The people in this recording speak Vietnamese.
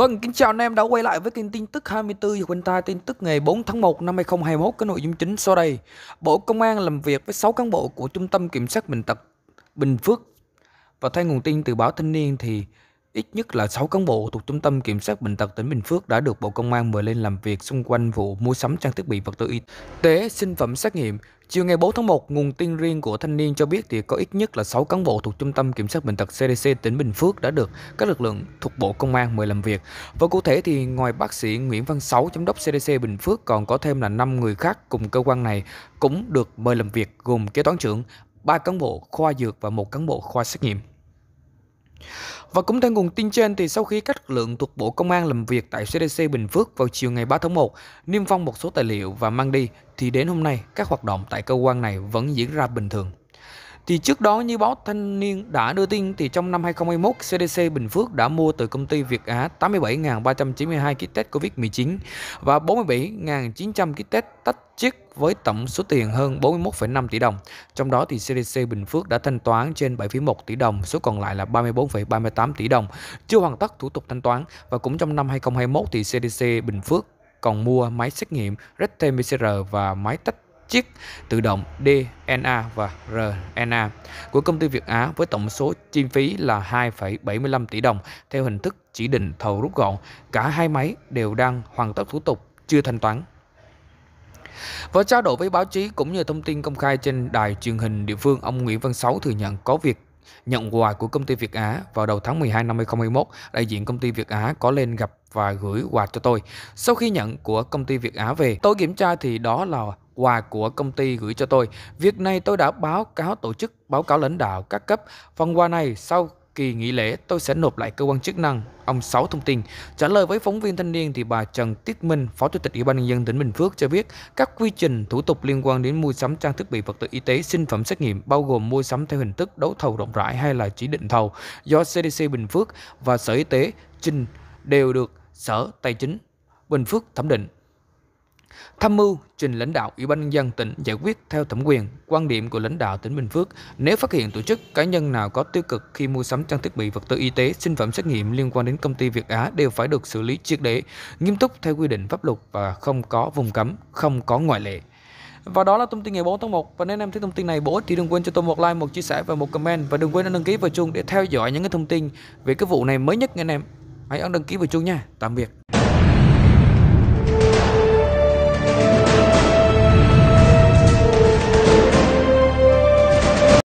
Vâng, kính chào anh em đã quay lại với kênh tin tức 24 giờ quanh ta tin tức ngày 4 tháng 1 năm 2021 có nội dung chính sau đây. Bộ Công an làm việc với 6 cán bộ của Trung tâm Kiểm soát bệnh tật Bình Phước và theo nguồn tin từ báo Thanh niên thì Ít nhất là 6 cán bộ thuộc Trung tâm Kiểm soát Bệnh tật tỉnh Bình Phước đã được Bộ Công an mời lên làm việc xung quanh vụ mua sắm trang thiết bị vật tư y tế, sinh phẩm xét nghiệm. Chiều ngày 4 tháng 1, nguồn tin riêng của thanh niên cho biết thì có ít nhất là 6 cán bộ thuộc Trung tâm Kiểm soát Bệnh tật CDC tỉnh Bình Phước đã được các lực lượng thuộc Bộ Công an mời làm việc. Và cụ thể thì ngoài bác sĩ Nguyễn Văn Sáu, giám đốc CDC Bình Phước còn có thêm là 5 người khác cùng cơ quan này cũng được mời làm việc gồm kế toán trưởng, 3 cán bộ khoa dược và một cán bộ khoa xét nghiệm. Và cũng theo nguồn tin trên thì sau khi các lực lượng thuộc Bộ Công an làm việc tại CDC Bình Phước vào chiều ngày 3 tháng 1, niêm phong một số tài liệu và mang đi thì đến hôm nay các hoạt động tại cơ quan này vẫn diễn ra bình thường. Thì trước đó như báo Thanh niên đã đưa tin thì trong năm 2021 CDC Bình Phước đã mua từ công ty Việt Á 87.392 kit test Covid-19 và 47.900 kit test tách chiết với tổng số tiền hơn 41,5 tỷ đồng. Trong đó thì CDC Bình Phước đã thanh toán trên 7,1 tỷ đồng, số còn lại là 34,38 tỷ đồng chưa hoàn tất thủ tục thanh toán và cũng trong năm 2021 thì CDC Bình Phước còn mua máy xét nghiệm rt-pcr và máy tách chiết tự động DNA và RNA của công ty Việt Á với tổng số chi phí là 2,75 tỷ đồng theo hình thức chỉ định thầu rút gọn. Cả hai máy đều đang hoàn tất thủ tục chưa thanh toán. Và trao đổi với báo chí cũng như thông tin công khai trên đài truyền hình địa phương, ông Nguyễn Văn Sáu thừa nhận có việc Nhận quà của công ty Việt Á vào đầu tháng 12 năm 2021, đại diện công ty Việt Á có lên gặp và gửi quà cho tôi. Sau khi nhận của công ty Việt Á về, tôi kiểm tra thì đó là quà của công ty gửi cho tôi. Việc này tôi đã báo cáo tổ chức, báo cáo lãnh đạo các cấp. Phần quà này sau kỳ nghỉ lễ tôi sẽ nộp lại cơ quan chức năng, ông Sáu thông tin. Trả lời với phóng viên thanh niên thì bà Trần Tiết Minh, Phó Chủ tịch Ủy ban nhân dân tỉnh Bình Phước cho biết các quy trình thủ tục liên quan đến mua sắm trang thiết bị vật tư y tế, sinh phẩm xét nghiệm bao gồm mua sắm theo hình thức đấu thầu rộng rãi hay là chỉ định thầu do CDC Bình Phước và Sở Y tế trình đều được Sở Tài chính Bình Phước thẩm định. Tham mưu trình lãnh đạo Ủy ban nhân dân tỉnh giải quyết theo thẩm quyền, quan điểm của lãnh đạo tỉnh Bình Phước nếu phát hiện tổ chức cá nhân nào có tiêu cực khi mua sắm trang thiết bị vật tư y tế, sinh phẩm xét nghiệm liên quan đến công ty Việt Á đều phải được xử lý triệt để, nghiêm túc theo quy định pháp luật và không có vùng cấm, không có ngoại lệ. Và đó là thông tin ngày 4 tháng 1 Và nếu anh em thấy thông tin này bổ ích thì đừng quên cho tôi một like, một chia sẻ và một comment Và đừng quên đăng ký vào chuông để theo dõi những cái thông tin về cái vụ này mới nhất nha anh em Hãy ấn đăng ký vào chuông nha Tạm biệt